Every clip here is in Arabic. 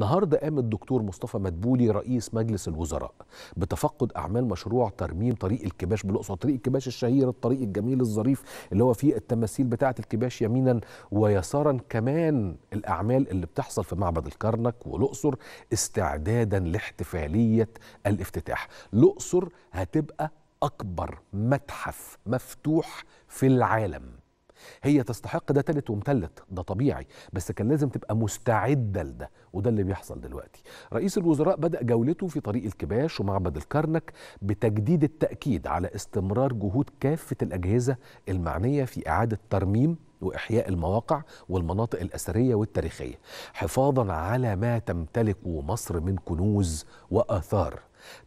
النهارده قام الدكتور مصطفى مدبولي رئيس مجلس الوزراء بتفقد اعمال مشروع ترميم طريق الكباش بالاقصر، طريق الكباش الشهير الطريق الجميل الظريف اللي هو فيه التماثيل بتاعه الكباش يمينا ويسارا كمان الاعمال اللي بتحصل في معبد الكرنك والاقصر استعدادا لاحتفاليه الافتتاح الاقصر هتبقى اكبر متحف مفتوح في العالم هي تستحق ده تالت ومتلت ده طبيعي بس كان لازم تبقى مستعده لده وده اللي بيحصل دلوقتي رئيس الوزراء بدا جولته في طريق الكباش ومعبد الكرنك بتجديد التاكيد على استمرار جهود كافه الاجهزه المعنيه في اعاده ترميم واحياء المواقع والمناطق الاثريه والتاريخيه حفاظا على ما تمتلكه مصر من كنوز واثار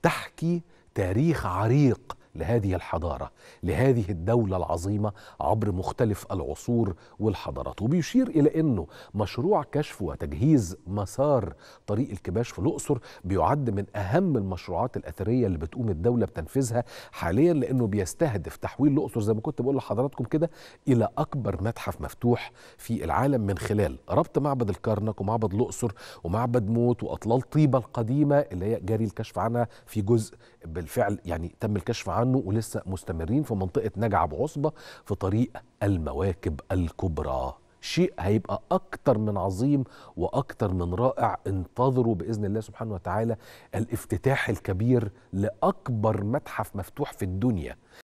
تحكي تاريخ عريق لهذه الحضاره لهذه الدوله العظيمه عبر مختلف العصور والحضارات وبيشير الى انه مشروع كشف وتجهيز مسار طريق الكباش في الاقصر بيعد من اهم المشروعات الاثريه اللي بتقوم الدوله بتنفيذها حاليا لانه بيستهدف تحويل الاقصر زي ما كنت بقول لحضراتكم كده الى اكبر متحف مفتوح في العالم من خلال ربط معبد الكرنك ومعبد الاقصر ومعبد موت واطلال طيبه القديمه اللي هي جاري الكشف عنها في جزء بالفعل يعني تم الكشف عنه عنه ولسه مستمرين في منطقة نجع عصبة في طريق المواكب الكبرى شيء هيبقى أكتر من عظيم وأكتر من رائع انتظروا بإذن الله سبحانه وتعالى الافتتاح الكبير لأكبر متحف مفتوح في الدنيا